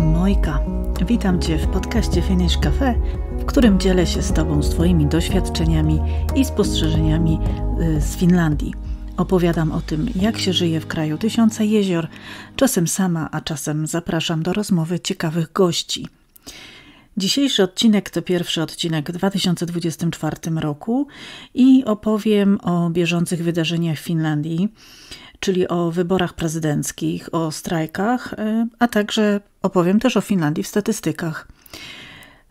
Mojka. Witam Cię w podcaście Finish Cafe, w którym dzielę się z Tobą swoimi doświadczeniami i spostrzeżeniami y, z Finlandii. Opowiadam o tym, jak się żyje w kraju tysiąca jezior, czasem sama, a czasem zapraszam do rozmowy ciekawych gości. Dzisiejszy odcinek to pierwszy odcinek w 2024 roku i opowiem o bieżących wydarzeniach w Finlandii czyli o wyborach prezydenckich, o strajkach, y, a także opowiem też o Finlandii w statystykach.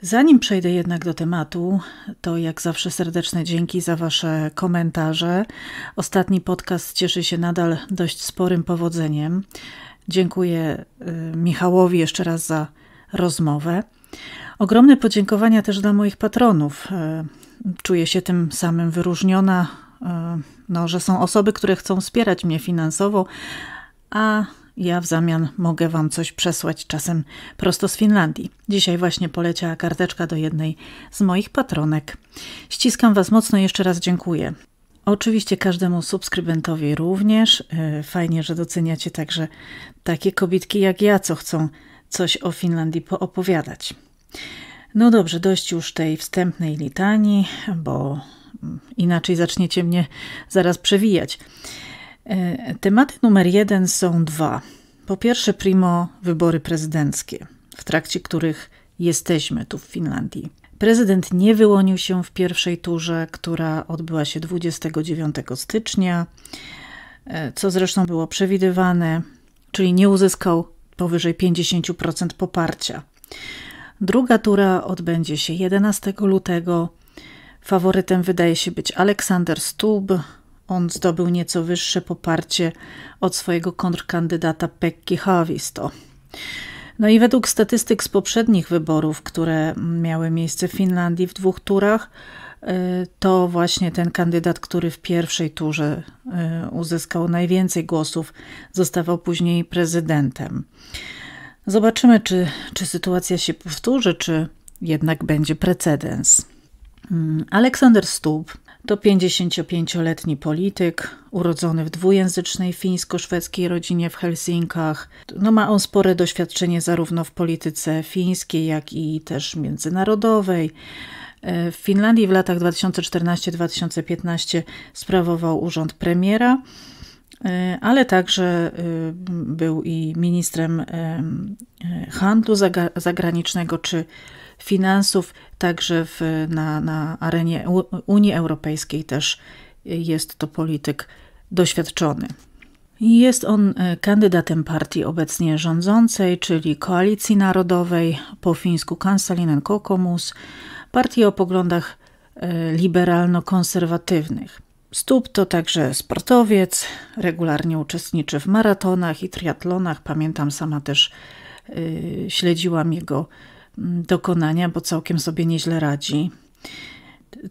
Zanim przejdę jednak do tematu, to jak zawsze serdeczne dzięki za Wasze komentarze. Ostatni podcast cieszy się nadal dość sporym powodzeniem. Dziękuję y, Michałowi jeszcze raz za rozmowę. Ogromne podziękowania też dla moich patronów. Y, czuję się tym samym wyróżniona no, że są osoby, które chcą wspierać mnie finansowo, a ja w zamian mogę Wam coś przesłać czasem prosto z Finlandii. Dzisiaj właśnie poleciała karteczka do jednej z moich patronek. Ściskam Was mocno, jeszcze raz dziękuję. Oczywiście każdemu subskrybentowi również. Y, fajnie, że doceniacie także takie kobitki jak ja, co chcą coś o Finlandii poopowiadać. No dobrze, dość już tej wstępnej litanii, bo inaczej zaczniecie mnie zaraz przewijać. E, tematy numer jeden są dwa. Po pierwsze, primo wybory prezydenckie, w trakcie których jesteśmy tu w Finlandii. Prezydent nie wyłonił się w pierwszej turze, która odbyła się 29 stycznia, e, co zresztą było przewidywane, czyli nie uzyskał powyżej 50% poparcia. Druga tura odbędzie się 11 lutego Faworytem wydaje się być Aleksander Stubb. On zdobył nieco wyższe poparcie od swojego kontrkandydata Pekki Havisto. No i według statystyk z poprzednich wyborów, które miały miejsce w Finlandii w dwóch turach, y, to właśnie ten kandydat, który w pierwszej turze y, uzyskał najwięcej głosów, zostawał później prezydentem. Zobaczymy, czy, czy sytuacja się powtórzy, czy jednak będzie precedens. Mm, Aleksander Stubb to 55-letni polityk, urodzony w dwujęzycznej fińsko-szwedzkiej rodzinie w Helsinkach. No, ma on spore doświadczenie zarówno w polityce fińskiej, jak i też międzynarodowej. E, w Finlandii w latach 2014-2015 sprawował urząd premiera, e, ale także e, był i ministrem handlu zagranicznego czy finansów, także w, na, na arenie Unii Europejskiej też jest to polityk doświadczony. Jest on e, kandydatem partii obecnie rządzącej, czyli Koalicji Narodowej, po fińsku Kansalinen Kokomus, partii o poglądach e, liberalno-konserwatywnych. Stóp to także sportowiec, regularnie uczestniczy w maratonach i triatlonach. Pamiętam, sama też yy, śledziłam jego Mm, dokonania, bo całkiem sobie nieźle radzi.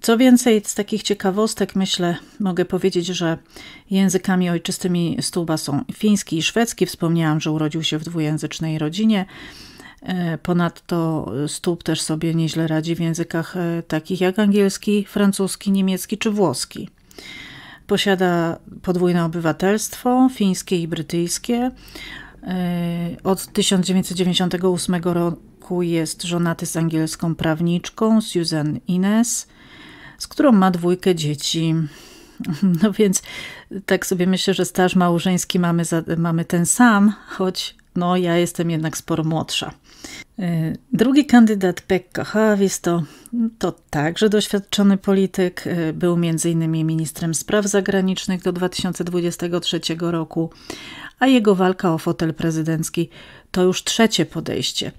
Co więcej, z takich ciekawostek myślę, mogę powiedzieć, że językami ojczystymi Stuba są fiński i szwedzki. Wspomniałam, że urodził się w dwujęzycznej rodzinie. E, ponadto Stub też sobie nieźle radzi w językach e, takich jak angielski, francuski, niemiecki czy włoski. Posiada podwójne obywatelstwo fińskie i brytyjskie. E, od 1998 roku jest żonaty z angielską prawniczką Susan Ines, z którą ma dwójkę dzieci. No więc tak sobie myślę, że staż małżeński mamy, za, mamy ten sam, choć no, ja jestem jednak sporo młodsza. E, drugi kandydat, Pekka Hawis, to, to także doświadczony polityk. E, był m.in. ministrem spraw zagranicznych do 2023 roku, a jego walka o fotel prezydencki to już trzecie podejście.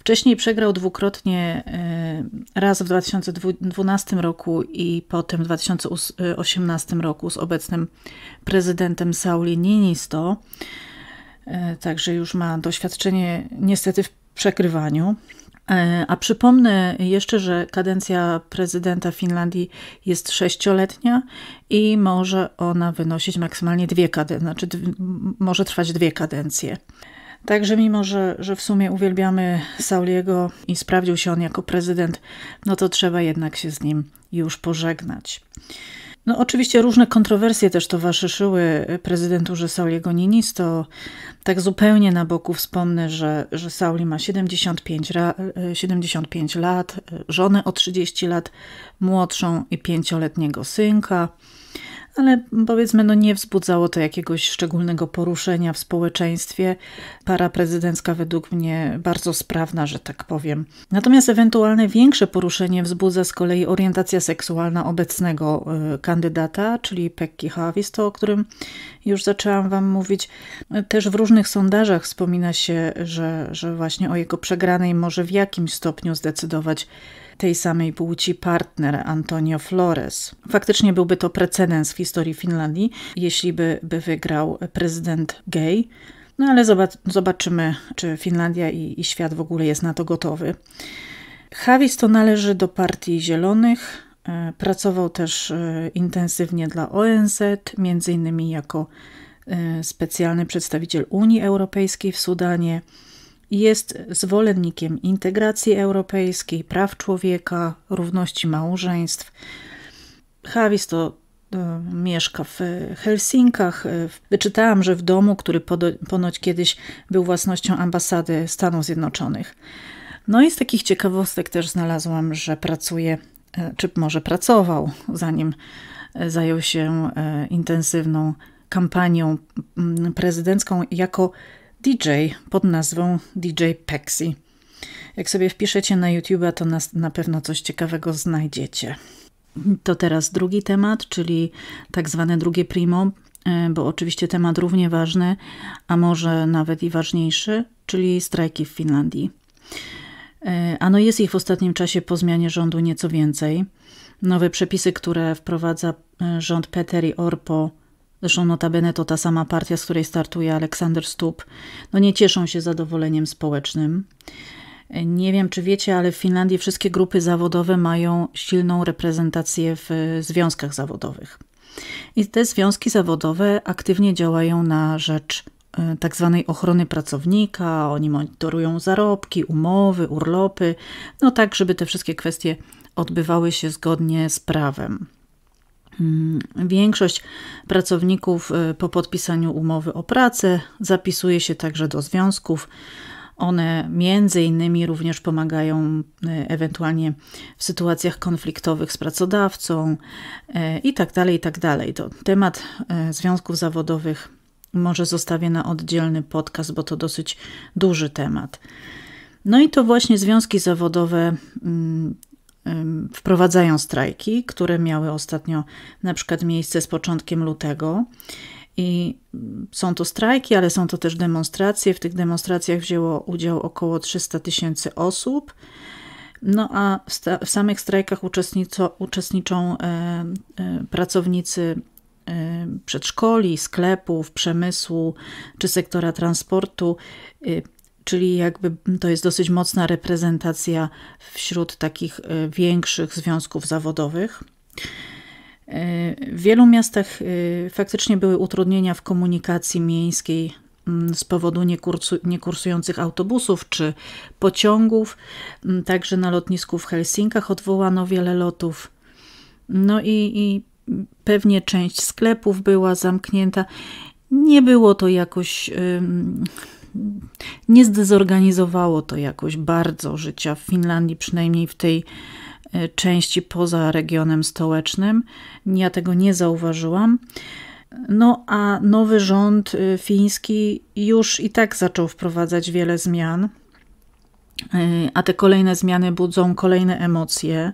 Wcześniej przegrał dwukrotnie e, raz w 2012 roku i potem w 2018 roku z obecnym prezydentem Sauli Ninisto. E, także już ma doświadczenie niestety w przekrywaniu. E, a przypomnę jeszcze, że kadencja prezydenta Finlandii jest sześcioletnia i może ona wynosić maksymalnie dwie kadencje, znaczy może trwać dwie kadencje. Także mimo, że, że w sumie uwielbiamy Sauliego i sprawdził się on jako prezydent, no to trzeba jednak się z nim już pożegnać. No oczywiście różne kontrowersje też towarzyszyły prezydenturze Sauliego Ninisto. Tak zupełnie na boku wspomnę, że, że Sauli ma 75, 75 lat, żonę o 30 lat młodszą i pięcioletniego synka ale powiedzmy, no nie wzbudzało to jakiegoś szczególnego poruszenia w społeczeństwie. Para prezydencka według mnie bardzo sprawna, że tak powiem. Natomiast ewentualne większe poruszenie wzbudza z kolei orientacja seksualna obecnego e, kandydata, czyli Pekki Haavisto, o którym już zaczęłam Wam mówić. Też w różnych sondażach wspomina się, że, że właśnie o jego przegranej może w jakimś stopniu zdecydować tej samej płci partner Antonio Flores. Faktycznie byłby to precedens w historii Finlandii, jeśli by, by wygrał prezydent gay. No ale zobac zobaczymy, czy Finlandia i, i świat w ogóle jest na to gotowy. Havis to należy do Partii Zielonych. E, pracował też e, intensywnie dla ONZ, między innymi jako e, specjalny przedstawiciel Unii Europejskiej w Sudanie. Jest zwolennikiem integracji europejskiej, praw człowieka, równości małżeństw. Havis to e, mieszka w e, Helsinkach. E, Wyczytałam, że w domu, który ponoć kiedyś był własnością ambasady Stanów Zjednoczonych. No i z takich ciekawostek też znalazłam, że pracuje, czy może pracował, zanim zajął się intensywną kampanią prezydencką jako DJ pod nazwą DJ Pexi. Jak sobie wpiszecie na YouTube, to na pewno coś ciekawego znajdziecie. To teraz drugi temat, czyli tak zwane drugie primo, e, bo oczywiście temat równie ważny, a może nawet i ważniejszy, czyli strajki w Finlandii. E, ano jest ich w ostatnim czasie po zmianie rządu nieco więcej. Nowe przepisy, które wprowadza e, rząd Peteri Orpo Zresztą notabene to ta sama partia, z której startuje Aleksander Stup. No nie cieszą się zadowoleniem społecznym. Nie wiem, czy wiecie, ale w Finlandii wszystkie grupy zawodowe mają silną reprezentację w e, związkach zawodowych. I te związki zawodowe aktywnie działają na rzecz e, tak zwanej ochrony pracownika, oni monitorują zarobki, umowy, urlopy, no tak, żeby te wszystkie kwestie odbywały się zgodnie z prawem. Mm, większość pracowników y, po podpisaniu umowy o pracę zapisuje się także do związków. One między innymi również pomagają y, ewentualnie w sytuacjach konfliktowych z pracodawcą y, i tak dalej, i tak dalej. To temat związków zawodowych może zostawię na oddzielny podcast, bo to dosyć duży temat. No i to właśnie związki zawodowe mm, wprowadzają strajki, które miały ostatnio na przykład miejsce z początkiem lutego. I są to strajki, ale są to też demonstracje. W tych demonstracjach wzięło udział około 300 tysięcy osób. No a w, w samych strajkach uczestniczą e, e, pracownicy e, przedszkoli, sklepów, przemysłu czy sektora transportu. E, czyli jakby to jest dosyć mocna reprezentacja wśród takich y, większych związków zawodowych. Y, w wielu miastach y, faktycznie były utrudnienia w komunikacji miejskiej mm, z powodu niekursujących autobusów czy pociągów. Mm, także na lotnisku w Helsinkach odwołano wiele lotów. No i, i pewnie część sklepów była zamknięta. Nie było to jakoś nie zdezorganizowało to jakoś bardzo życia w Finlandii, przynajmniej w tej e, części poza regionem stołecznym. Ja tego nie zauważyłam. No a nowy rząd e, fiński już i tak zaczął wprowadzać wiele zmian, e, a te kolejne zmiany budzą kolejne emocje.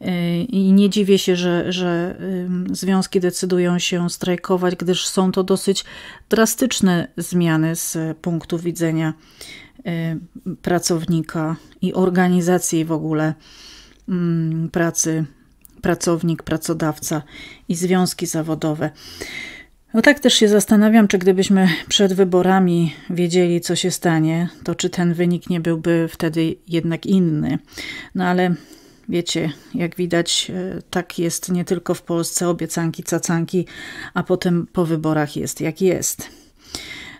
E, I nie dziwię się, że, że związki decydują się strajkować, gdyż są to dosyć drastyczne zmiany z punktu widzenia e, pracownika i organizacji w ogóle pracy, pracownik, pracodawca i związki zawodowe. No tak też się zastanawiam, czy gdybyśmy przed wyborami wiedzieli, co się stanie, to czy ten wynik nie byłby wtedy jednak inny. No ale Wiecie, jak widać, e, tak jest nie tylko w Polsce, obiecanki, cacanki, a potem po wyborach jest jak jest.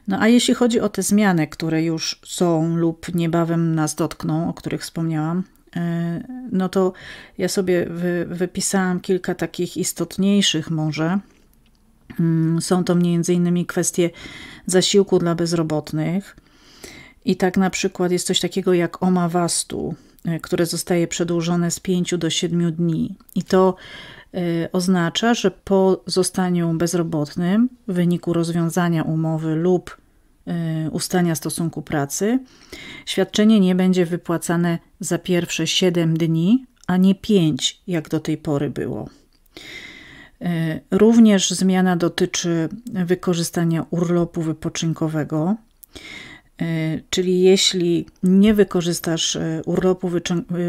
No a jeśli chodzi o te zmiany, które już są lub niebawem nas dotkną, o których wspomniałam, e, no to ja sobie wy, wypisałam kilka takich istotniejszych może. Mm, są to m.in. kwestie zasiłku dla bezrobotnych. I tak na przykład jest coś takiego jak oma wastu. E, które zostaje przedłużone z 5 do 7 dni. I to e, oznacza, że po zostaniu bezrobotnym w wyniku rozwiązania umowy lub e, ustania stosunku pracy, świadczenie nie będzie wypłacane za pierwsze 7 dni, a nie 5, jak do tej pory było. Również zmiana dotyczy wykorzystania urlopu wypoczynkowego. E, czyli jeśli nie wykorzystasz e, urlopu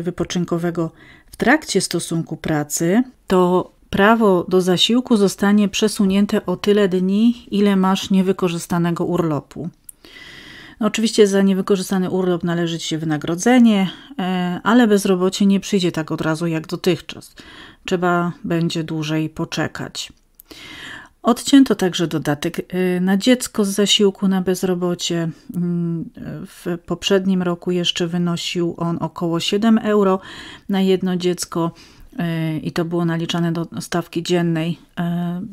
wypoczynkowego w trakcie stosunku pracy, to prawo do zasiłku zostanie przesunięte o tyle dni, ile masz niewykorzystanego urlopu. No oczywiście za niewykorzystany urlop należy Ci się wynagrodzenie, e, ale bezrobocie nie przyjdzie tak od razu jak dotychczas. Trzeba będzie dłużej poczekać. Odcięto także dodatek y, na dziecko z zasiłku na bezrobocie. Mm, w poprzednim roku jeszcze wynosił on około 7 euro na jedno dziecko y, i to było naliczane do stawki dziennej y,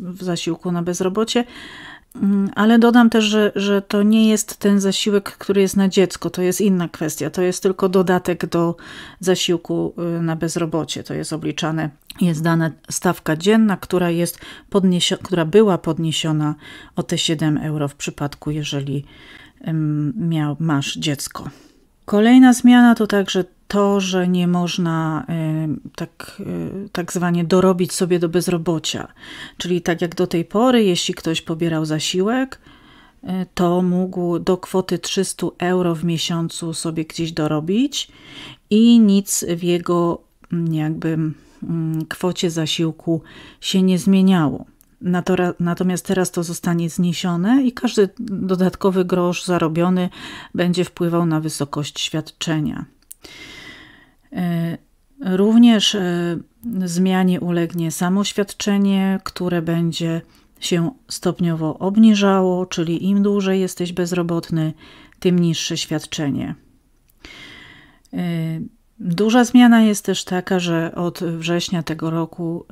w zasiłku na bezrobocie. Mm, ale dodam też, że, że to nie jest ten zasiłek, który jest na dziecko, to jest inna kwestia. To jest tylko dodatek do zasiłku y, na bezrobocie. To jest obliczane, jest dana stawka dzienna, która, jest podniesio- która była podniesiona o te 7 euro w przypadku, jeżeli miał, masz dziecko. Kolejna zmiana to także to, że nie można y, tak, y, tak zwanie dorobić sobie do bezrobocia. Czyli tak jak do tej pory, jeśli ktoś pobierał zasiłek, y, to mógł do kwoty 300 euro w miesiącu sobie gdzieś dorobić i nic w jego mm, jakby mm, kwocie zasiłku się nie zmieniało. Natomiast teraz to zostanie zniesione i każdy dodatkowy grosz zarobiony będzie wpływał na wysokość świadczenia. E, również e, zmianie ulegnie samoświadczenie, które będzie się stopniowo obniżało, czyli im dłużej jesteś bezrobotny, tym niższe świadczenie. E, duża zmiana jest też taka, że od września tego roku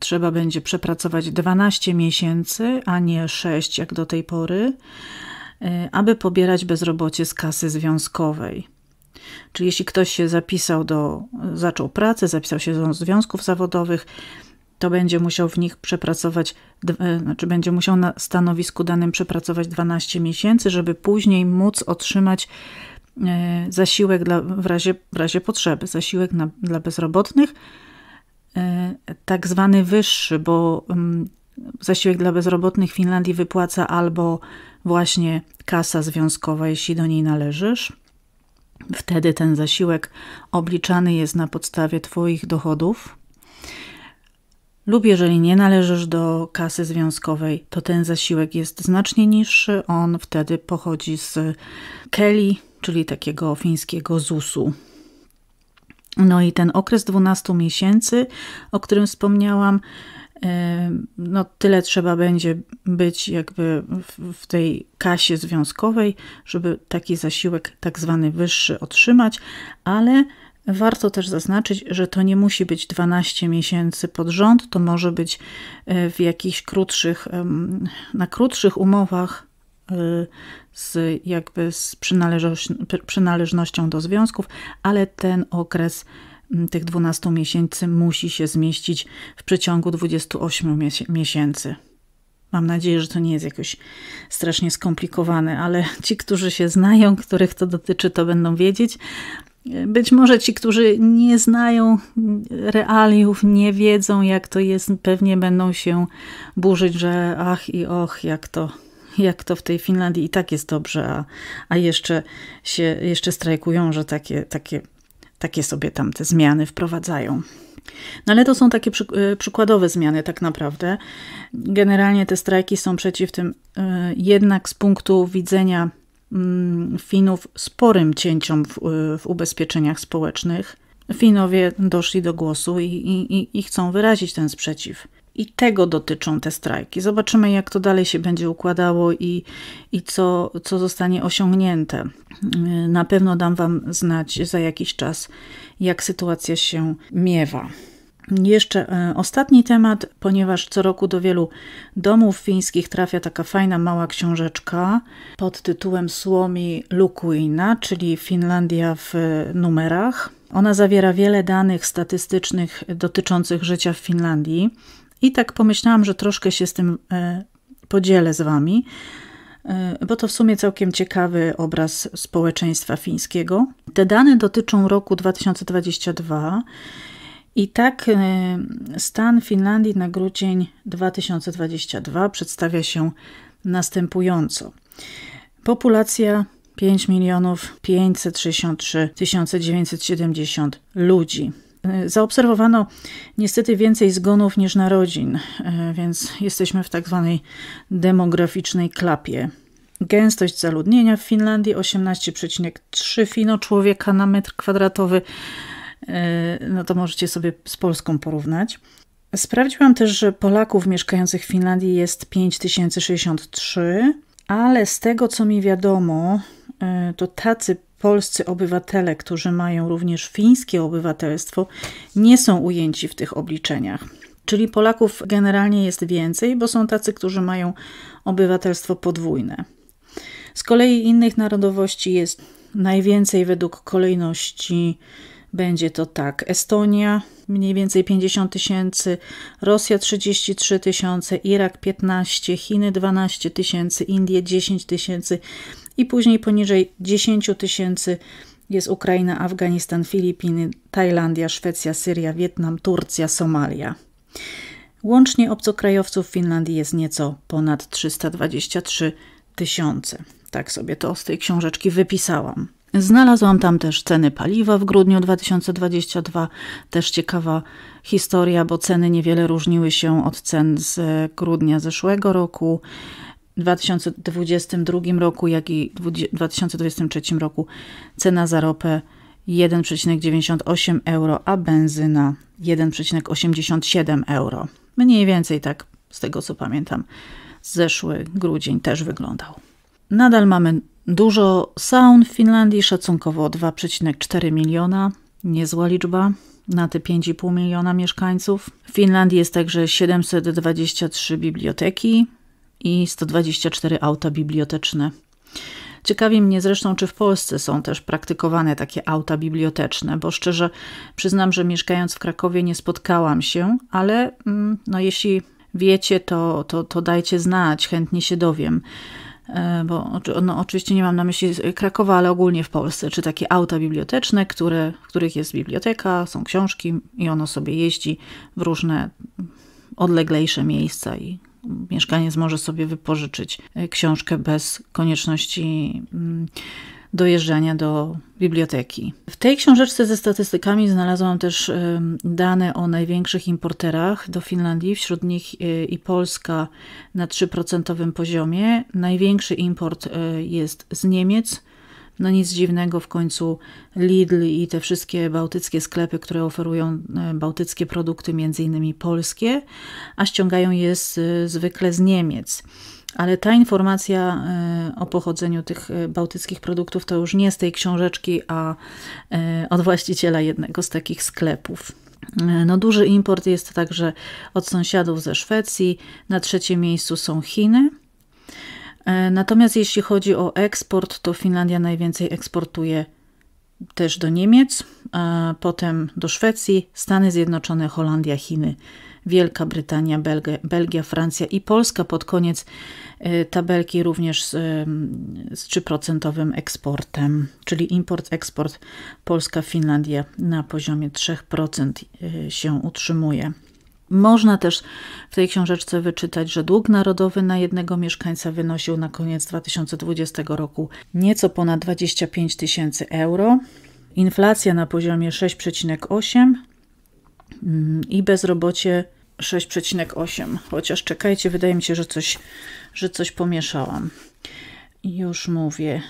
trzeba będzie przepracować 12 miesięcy, a nie 6 jak do tej pory, aby pobierać bezrobocie z kasy związkowej. Czyli jeśli ktoś się zapisał do, zaczął pracę, zapisał się do związków zawodowych, to będzie musiał w nich przepracować, e, znaczy będzie musiał na stanowisku danym przepracować 12 miesięcy, żeby później móc otrzymać e, zasiłek dla, w, razie, w razie potrzeby, zasiłek na, dla bezrobotnych, e, tak zwany wyższy, bo mm, zasiłek dla bezrobotnych w Finlandii wypłaca albo właśnie kasa związkowa, jeśli do niej należysz, Wtedy ten zasiłek obliczany jest na podstawie Twoich dochodów. Lub jeżeli nie należysz do kasy związkowej, to ten zasiłek jest znacznie niższy. On wtedy pochodzi z Kelly, czyli takiego fińskiego ZUS-u. No i ten okres 12 miesięcy, o którym wspomniałam, no tyle trzeba będzie być jakby w tej kasie związkowej, żeby taki zasiłek tak zwany wyższy otrzymać, ale warto też zaznaczyć, że to nie musi być 12 miesięcy pod rząd, to może być e, w jakichś krótszych, na krótszych umowach e, z jakby z przynależnością do związków, ale ten okres Mm, tych 12 miesięcy musi się zmieścić w przeciągu 28 miesięcy. Mam nadzieję, że to nie jest jakoś strasznie skomplikowane, ale ci, którzy się znają, których to dotyczy, to będą wiedzieć. Być może ci, którzy nie znają realiów, nie wiedzą, jak to jest, pewnie będą się burzyć, że ach i och, jak to, jak to w tej Finlandii i tak jest dobrze, a, a jeszcze się jeszcze strajkują, że takie, takie takie sobie tam te zmiany wprowadzają. No ale to są takie przy, y, przykładowe zmiany, tak naprawdę. Generalnie te strajki są przeciw tym, y, jednak z punktu widzenia mm, Finów, sporym cięciom w, y, w ubezpieczeniach społecznych. Finowie doszli do głosu i, i, i chcą wyrazić ten sprzeciw. I tego dotyczą te strajki. Zobaczymy, jak to dalej się będzie układało i, i co, co zostanie osiągnięte. Na pewno dam Wam znać za jakiś czas, jak sytuacja się miewa. Jeszcze e, ostatni temat, ponieważ co roku do wielu domów fińskich trafia taka fajna mała książeczka pod tytułem Słomi Lukuina, czyli Finlandia w e, numerach. Ona zawiera wiele danych statystycznych dotyczących życia w Finlandii. I tak pomyślałam, że troszkę się z tym e, podzielę z Wami, e, bo to w sumie całkiem ciekawy obraz społeczeństwa fińskiego. Te dane dotyczą roku 2022. I tak e, stan Finlandii na grudzień 2022 przedstawia się następująco. Populacja 5 milionów 563 970 ludzi. Y, zaobserwowano niestety więcej zgonów niż narodzin, y, więc jesteśmy w tak zwanej demograficznej klapie. Gęstość zaludnienia w Finlandii 18,3 fino człowieka na metr kwadratowy. Y, no to możecie sobie z Polską porównać. Sprawdziłam też, że Polaków mieszkających w Finlandii jest 5063, ale z tego co mi wiadomo, to tacy polscy obywatele, którzy mają również fińskie obywatelstwo, nie są ujęci w tych obliczeniach. Czyli Polaków generalnie jest więcej, bo są tacy, którzy mają obywatelstwo podwójne. Z kolei innych narodowości jest najwięcej według kolejności. Będzie to tak: Estonia mniej więcej 50 tysięcy, Rosja 33 tysiące, Irak 15, Chiny 12 tysięcy, Indie 10 tysięcy, i później poniżej 10 tysięcy jest Ukraina, Afganistan, Filipiny, Tajlandia, Szwecja, Syria, Wietnam, Turcja, Somalia. Łącznie obcokrajowców w Finlandii jest nieco ponad 323 tysiące. Tak sobie to z tej książeczki wypisałam. Znalazłam tam też ceny paliwa w grudniu 2022. Też ciekawa historia, bo ceny niewiele różniły się od cen z grudnia zeszłego roku. 2022 roku, jak i w 2023 roku cena za ropę 1,98 euro, a benzyna 1,87 euro. Mniej więcej tak, z tego co pamiętam, zeszły grudzień też wyglądał. Nadal mamy dużo saun w Finlandii, szacunkowo 2,4 miliona, niezła liczba na te 5,5 miliona mieszkańców. W Finlandii jest także 723 biblioteki, i 124 auta biblioteczne. Ciekawi mnie zresztą, czy w Polsce są też praktykowane takie auta biblioteczne, bo szczerze przyznam, że mieszkając w Krakowie nie spotkałam się, ale mm, no, jeśli wiecie, to, to, to dajcie znać, chętnie się dowiem. E, bo no, oczywiście nie mam na myśli Krakowa, ale ogólnie w Polsce, czy takie auta biblioteczne, które, w których jest biblioteka, są książki i ono sobie jeździ w różne odleglejsze miejsca i mieszkaniec może sobie wypożyczyć e, książkę bez konieczności mm, dojeżdżania do biblioteki. W tej książeczce ze statystykami znalazłam też e, dane o największych importerach do Finlandii, wśród nich e, i Polska na 3% poziomie. Największy import jest z Niemiec – no nic dziwnego, w końcu Lidl i te wszystkie bałtyckie sklepy, które oferują e, bałtyckie produkty, między innymi polskie, a ściągają je z, zwykle z Niemiec. Ale ta informacja e, o pochodzeniu tych e, bałtyckich produktów to już nie z tej książeczki, a od właściciela jednego z takich sklepów. No, duży import jest także od sąsiadów ze Szwecji. Na trzecim miejscu są Chiny. E, natomiast jeśli chodzi o eksport, to Finlandia najwięcej eksportuje też do Niemiec, potem do Szwecji, Stany Zjednoczone, Holandia, Chiny, Wielka Brytania, Belgia, Belgia Francja i Polska pod koniec e, tabelki również z, z 3% eksportem, czyli import-eksport Polska-Finlandia na poziomie 3% e, się utrzymuje. Można też w tej książeczce wyczytać, że dług narodowy na jednego mieszkańca wynosił na koniec 2020 roku nieco ponad 25 tysięcy euro, inflacja na poziomie 6,8 mm, i bezrobocie 6,8. Chociaż czekajcie, wydaje mi się, że coś, że coś pomieszałam. Już mówię.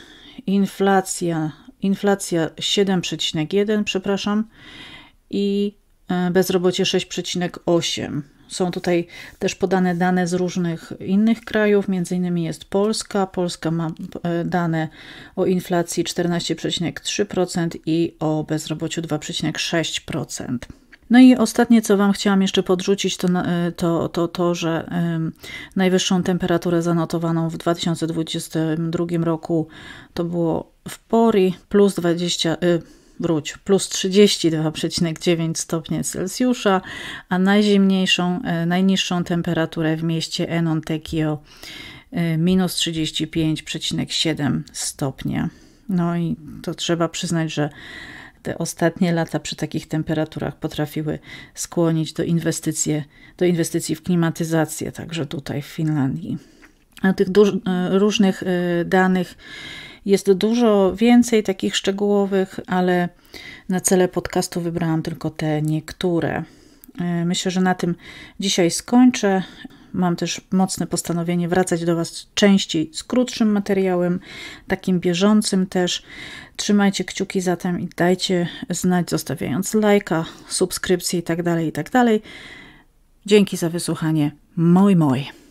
Inflacja, inflacja 7,1, przepraszam, i E, bezrobocie 6,8. Są tutaj też podane dane z różnych innych krajów, między innymi jest Polska. Polska ma e, dane o inflacji 14,3% i o bezrobociu 2,6%. No i ostatnie, co Wam chciałam jeszcze podrzucić, to e, to, to, to że najwyższą temperaturę zanotowaną w 2022 roku to było w Pori plus 20. Y, wróć, plus 32,9 stopnie Celsjusza, a najzimniejszą, e, najniższą temperaturę w mieście Enon Tekio e, minus 35,7 stopnia. No i to trzeba przyznać, że te ostatnie lata przy takich temperaturach potrafiły skłonić do, inwestycje, do inwestycji w klimatyzację, także tutaj w Finlandii. A tych e, różnych danych jest dużo więcej takich szczegółowych, ale na cele podcastu wybrałam tylko te niektóre. E, myślę, że na tym dzisiaj skończę. Mam też mocne postanowienie wracać do Was częściej z krótszym materiałem, takim bieżącym też. Trzymajcie kciuki zatem i dajcie znać, zostawiając lajka, subskrypcję itd. Tak itd. Tak Dzięki za wysłuchanie. Moi, moi.